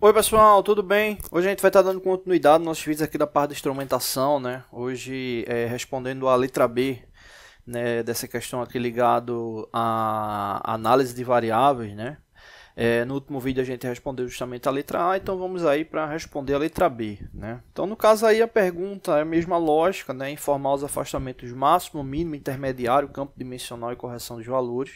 Oi pessoal, tudo bem? Hoje a gente vai estar tá dando continuidade nos nossos vídeos aqui da parte da instrumentação, né? Hoje é, respondendo a letra B, né, dessa questão aqui ligado à análise de variáveis, né? É, no último vídeo a gente respondeu justamente a letra A, então vamos aí para responder a letra B. Né? Então no caso aí a pergunta é a mesma lógica, né? informar os afastamentos máximo, mínimo, intermediário, campo dimensional e correção dos valores.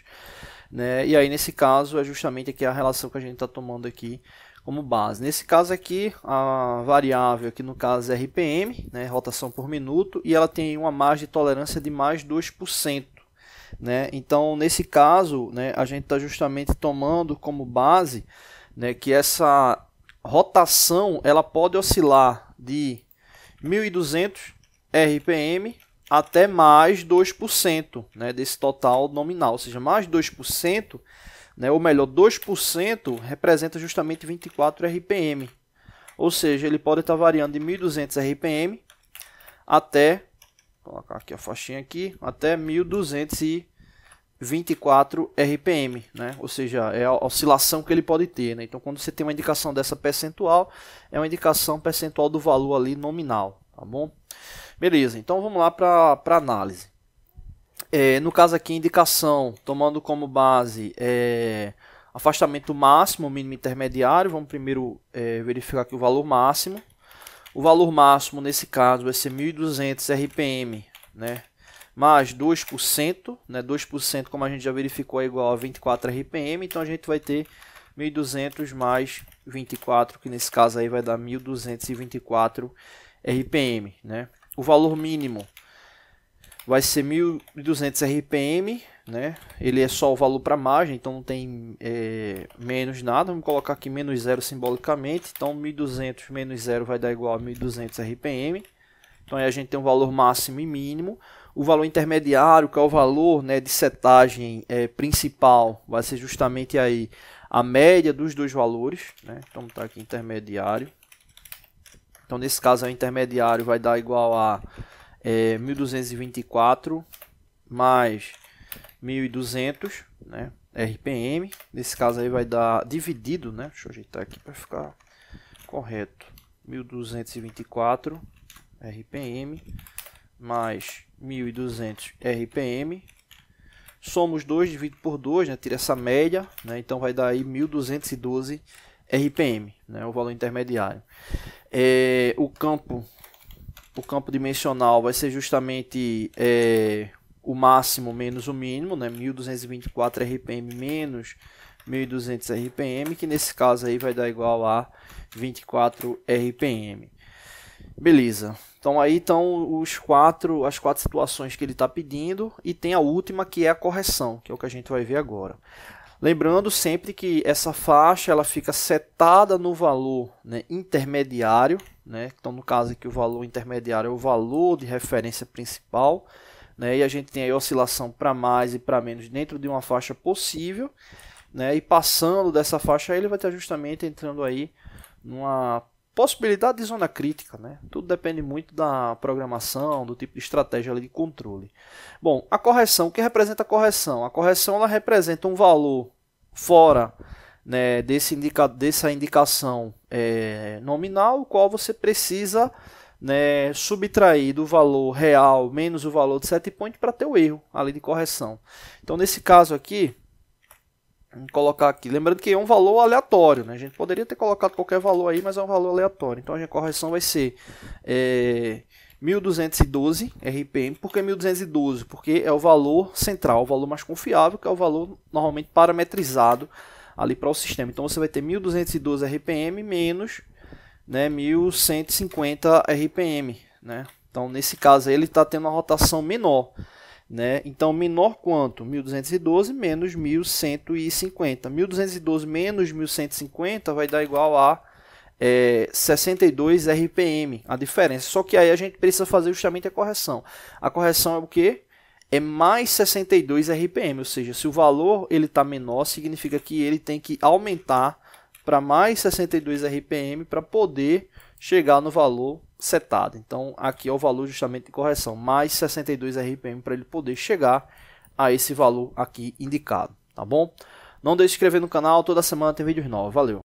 Né? E aí nesse caso é justamente aqui a relação que a gente está tomando aqui como base. Nesse caso aqui a variável aqui no caso é RPM, né? rotação por minuto, e ela tem uma margem de tolerância de mais 2%. Né? Então, nesse caso, né, a gente está justamente tomando como base né, que essa rotação ela pode oscilar de 1.200 RPM até mais 2% né, desse total nominal, ou seja, mais 2%, né, ou melhor, 2% representa justamente 24 RPM, ou seja, ele pode estar tá variando de 1.200 RPM até colocar aqui a faixinha aqui, até 1224 RPM, né? Ou seja, é a oscilação que ele pode ter, né? Então, quando você tem uma indicação dessa percentual, é uma indicação percentual do valor ali nominal, tá bom? Beleza, então vamos lá para análise. É, no caso aqui, indicação, tomando como base é, afastamento máximo, mínimo intermediário, vamos primeiro é, verificar aqui o valor máximo, o valor máximo nesse caso vai ser 1200 RPM, né? Mais 2%, né? 2% como a gente já verificou é igual a 24 RPM, então a gente vai ter 1200 mais 24, que nesse caso aí vai dar 1224 RPM, né? O valor mínimo vai ser 1200 RPM né? Ele é só o valor para margem, então não tem é, menos nada. Vamos colocar aqui menos zero simbolicamente. Então 1.200 menos zero vai dar igual a 1.200 RPM. Então aí a gente tem um valor máximo e mínimo. O valor intermediário, que é o valor né, de setagem é, principal, vai ser justamente aí a média dos dois valores. Né? Então está aqui intermediário. Então nesse caso o intermediário vai dar igual a é, 1.224 mais 1200, né? RPM. Nesse caso aí vai dar dividido, né? Deixa eu ajeitar aqui para ficar correto. 1224 RPM mais 1200 RPM. Somos 2 dividido por 2, né? Tira essa média, né? Então vai dar aí 1212 RPM, né? O valor intermediário. É, o campo o campo dimensional vai ser justamente é, o máximo menos o mínimo, né? 1224 RPM menos 1200 RPM, que nesse caso aí vai dar igual a 24 RPM. Beleza. Então aí estão os quatro, as quatro situações que ele está pedindo e tem a última que é a correção, que é o que a gente vai ver agora. Lembrando sempre que essa faixa ela fica setada no valor né, intermediário, né? então no caso aqui o valor intermediário é o valor de referência principal, né? E a gente tem aí oscilação para mais e para menos dentro de uma faixa possível. Né? E passando dessa faixa, ele vai estar justamente entrando aí numa possibilidade de zona crítica, né? Tudo depende muito da programação, do tipo de estratégia de controle. Bom, a correção, o que representa a correção? A correção ela representa um valor fora né, desse indica, dessa indicação é, nominal, o qual você precisa né, subtrair do valor real menos o valor de set point para ter o erro ali de correção. Então, nesse caso aqui, vamos colocar aqui, lembrando que é um valor aleatório, né? a gente poderia ter colocado qualquer valor aí, mas é um valor aleatório. Então, a correção vai ser é, 1212 RPM. Por que 1212? Porque é o valor central, o valor mais confiável, que é o valor normalmente parametrizado ali para o sistema. Então, você vai ter 1212 RPM menos né, 1150 RPM, né? Então, nesse caso, ele está tendo uma rotação menor. Né? Então, menor quanto? 1.212 menos 1.150. 1.212 menos 1.150 vai dar igual a é, 62 RPM, a diferença. Só que aí a gente precisa fazer justamente a correção. A correção é o que? É mais 62 RPM, ou seja, se o valor ele está menor, significa que ele tem que aumentar para mais 62 RPM para poder chegar no valor setado. Então aqui é o valor justamente de correção, mais 62 RPM para ele poder chegar a esse valor aqui indicado, tá bom? Não deixe de se inscrever no canal, toda semana tem vídeos novos. Valeu!